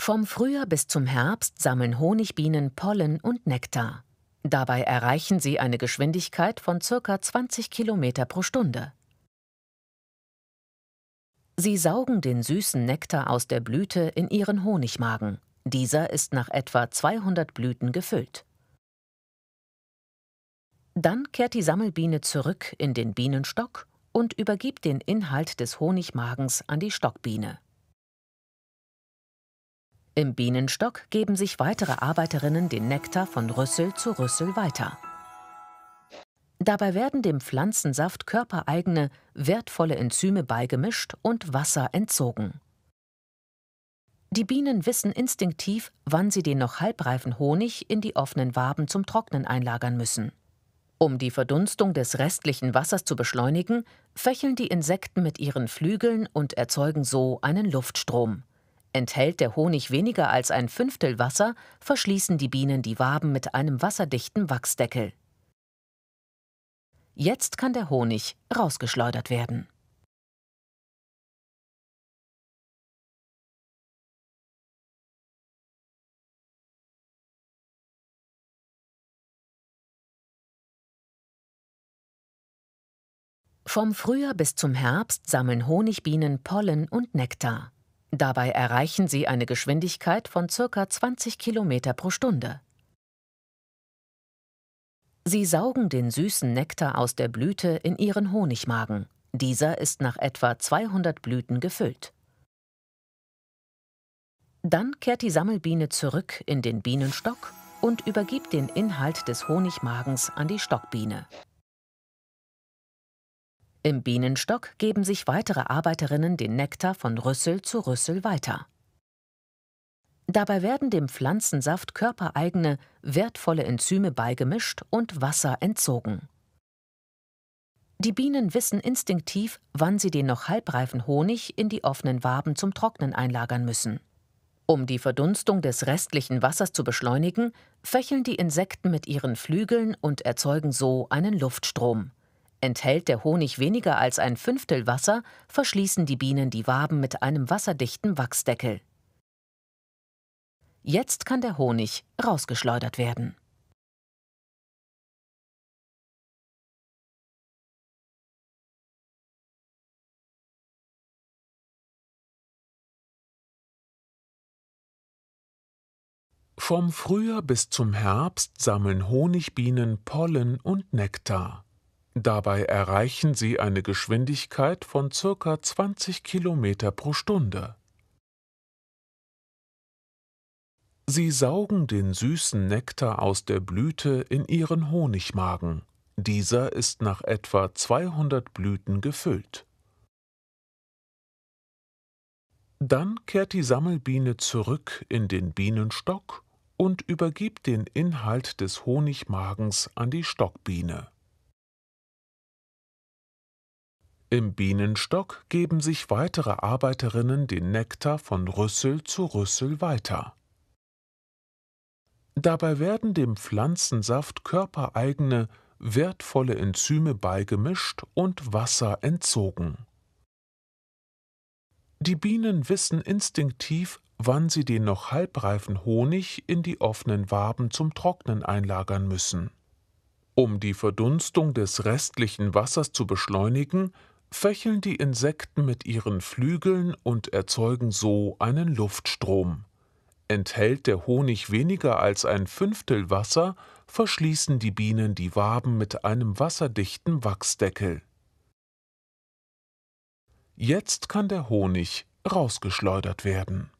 Vom Frühjahr bis zum Herbst sammeln Honigbienen Pollen und Nektar. Dabei erreichen sie eine Geschwindigkeit von ca. 20 km pro Stunde. Sie saugen den süßen Nektar aus der Blüte in ihren Honigmagen. Dieser ist nach etwa 200 Blüten gefüllt. Dann kehrt die Sammelbiene zurück in den Bienenstock und übergibt den Inhalt des Honigmagens an die Stockbiene. Im Bienenstock geben sich weitere Arbeiterinnen den Nektar von Rüssel zu Rüssel weiter. Dabei werden dem Pflanzensaft körpereigene, wertvolle Enzyme beigemischt und Wasser entzogen. Die Bienen wissen instinktiv, wann sie den noch halbreifen Honig in die offenen Waben zum Trocknen einlagern müssen. Um die Verdunstung des restlichen Wassers zu beschleunigen, fächeln die Insekten mit ihren Flügeln und erzeugen so einen Luftstrom. Enthält der Honig weniger als ein Fünftel Wasser, verschließen die Bienen die Waben mit einem wasserdichten Wachsdeckel. Jetzt kann der Honig rausgeschleudert werden. Vom Frühjahr bis zum Herbst sammeln Honigbienen Pollen und Nektar. Dabei erreichen sie eine Geschwindigkeit von ca. 20 km pro Stunde. Sie saugen den süßen Nektar aus der Blüte in ihren Honigmagen. Dieser ist nach etwa 200 Blüten gefüllt. Dann kehrt die Sammelbiene zurück in den Bienenstock und übergibt den Inhalt des Honigmagens an die Stockbiene. Im Bienenstock geben sich weitere Arbeiterinnen den Nektar von Rüssel zu Rüssel weiter. Dabei werden dem Pflanzensaft körpereigene, wertvolle Enzyme beigemischt und Wasser entzogen. Die Bienen wissen instinktiv, wann sie den noch halbreifen Honig in die offenen Waben zum Trocknen einlagern müssen. Um die Verdunstung des restlichen Wassers zu beschleunigen, fächeln die Insekten mit ihren Flügeln und erzeugen so einen Luftstrom. Enthält der Honig weniger als ein Fünftel Wasser, verschließen die Bienen die Waben mit einem wasserdichten Wachsdeckel. Jetzt kann der Honig rausgeschleudert werden. Vom Frühjahr bis zum Herbst sammeln Honigbienen Pollen und Nektar. Dabei erreichen sie eine Geschwindigkeit von circa 20 km pro Stunde. Sie saugen den süßen Nektar aus der Blüte in ihren Honigmagen. Dieser ist nach etwa 200 Blüten gefüllt. Dann kehrt die Sammelbiene zurück in den Bienenstock und übergibt den Inhalt des Honigmagens an die Stockbiene. Im Bienenstock geben sich weitere Arbeiterinnen den Nektar von Rüssel zu Rüssel weiter. Dabei werden dem Pflanzensaft körpereigene, wertvolle Enzyme beigemischt und Wasser entzogen. Die Bienen wissen instinktiv, wann sie den noch halbreifen Honig in die offenen Waben zum Trocknen einlagern müssen. Um die Verdunstung des restlichen Wassers zu beschleunigen, fächeln die Insekten mit ihren Flügeln und erzeugen so einen Luftstrom. Enthält der Honig weniger als ein Fünftel Wasser, verschließen die Bienen die Waben mit einem wasserdichten Wachsdeckel. Jetzt kann der Honig rausgeschleudert werden.